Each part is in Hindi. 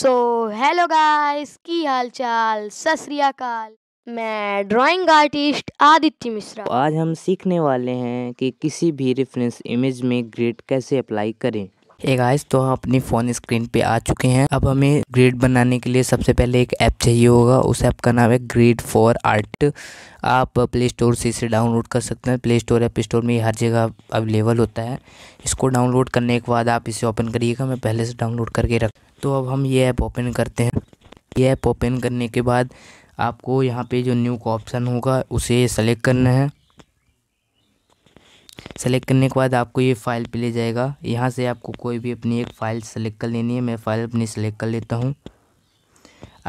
सो हेलो गाइस की हाल चाल सत मैं ड्राइंग आर्टिस्ट आदित्य मिश्रा तो आज हम सीखने वाले हैं कि किसी भी रेफरेंस इमेज में ग्रेड कैसे अप्लाई करें एक गाइस तो हम अपनी फ़ोन स्क्रीन पे आ चुके हैं अब हमें ग्रिड बनाने के लिए सबसे पहले एक ऐप चाहिए होगा उस ऐप का नाम है ग्रिड फॉर आर्ट आप प्ले स्टोर से इसे डाउनलोड कर सकते हैं प्ले स्टोर ऐप स्टोर में हर जगह अवेलेबल होता है इसको डाउनलोड करने के बाद आप इसे ओपन करिएगा मैं पहले से डाउनलोड करके रख तो अब हम ये ऐप ओपन करते हैं ये ऐप ओपन करने के बाद आपको यहाँ पे जो न्यू का ऑप्शन होगा उसे सेलेक्ट करना है सेलेक्ट करने के बाद आपको ये फ़ाइल पे ले जाएगा यहाँ से आपको कोई भी अपनी एक फ़ाइल सेलेक्ट कर लेनी है मैं फ़ाइल अपनी सेलेक्ट कर लेता हूँ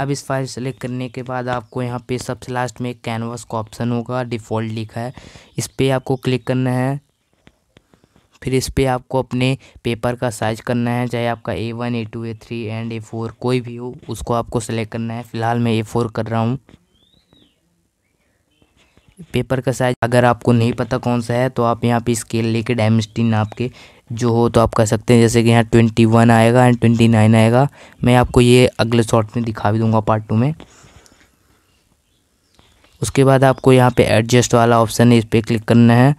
अब इस फाइल सेलेक्ट करने के बाद आपको यहाँ पे सबसे लास्ट में एक कैनवास का ऑप्शन होगा डिफ़ॉल्ट लिखा है इस पर आपको क्लिक करना है फिर इस पर आपको अपने पेपर का साइज़ करना है चाहे आपका A one A two A three and A four कोई भी हो उसको आपको सेलेक्ट करना है फ़िलहाल मैं ए फोर कर रहा हूँ पेपर का साइज अगर आपको नहीं पता कौन सा है तो आप यहाँ पे स्केल लेके नाप आपके जो हो तो आप कर सकते हैं जैसे कि यहाँ ट्वेंटी वन आएगा एंड ट्वेंटी नाइन आएगा मैं आपको ये अगले शॉर्ट में दिखा भी दूंगा पार्ट टू में उसके बाद आपको यहाँ पे एडजस्ट वाला ऑप्शन है इस पर क्लिक करना है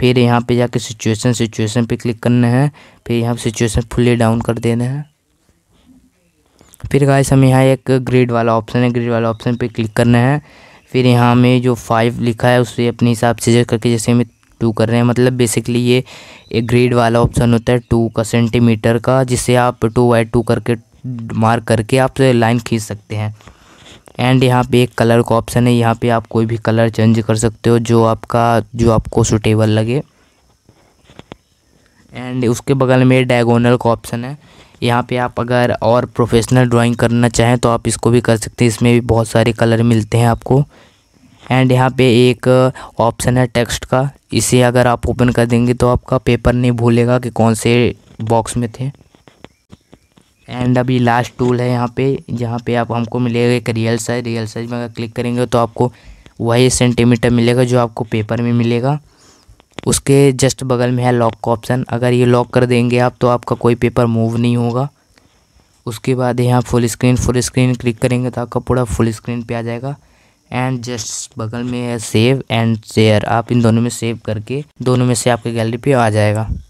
फिर यहाँ पे जाके सिचुएशन सिचुएशन पे क्लिक करना है फिर यहाँ पर सिचुएशन फुल्ली डाउन कर देना है फिर गाइस हम यहाँ एक ग्रेड वाला ऑप्शन है ग्रेड वाला ऑप्शन पर क्लिक करना है फिर यहाँ में जो फाइव लिखा है उसे अपने हिसाब से जज करके जैसे हमें टू कर रहे हैं मतलब बेसिकली ये एक ग्रेड वाला ऑप्शन होता है टू का सेंटीमीटर का जिससे आप टू बाई टू करके मार्क करके आप लाइन खींच सकते हैं एंड यहाँ पे एक कलर का ऑप्शन है यहाँ पे आप कोई भी कलर चेंज कर सकते हो जो आपका जो आपको सुटेबल लगे एंड उसके बगल में डायगोनल का ऑप्शन है यहाँ पे आप अगर और प्रोफेशनल ड्राइंग करना चाहें तो आप इसको भी कर सकते हैं इसमें भी बहुत सारे कलर मिलते हैं आपको एंड यहाँ पे एक ऑप्शन uh, है टेक्स्ट का इसे अगर आप ओपन कर देंगे तो आपका पेपर नहीं भूलेगा कि कौन से बॉक्स में थे एंड अभी लास्ट टूल है यहाँ पे जहाँ पे आप हमको मिलेगा एक रियल साइज रियल साइज में अगर क्लिक करेंगे तो आपको वही सेंटीमीटर मिलेगा जो आपको पेपर में मिलेगा उसके जस्ट बगल में है लॉक का ऑप्शन अगर ये लॉक कर देंगे आप तो आपका कोई पेपर मूव नहीं होगा उसके बाद यहाँ full screen full screen click करेंगे तो आपका पूरा फुल स्क्रीन पे आ जाएगा एंड जस्ट बगल में है सेव एंड शेयर आप इन दोनों में सेव करके दोनों में से आपके गैलरी पे आ जाएगा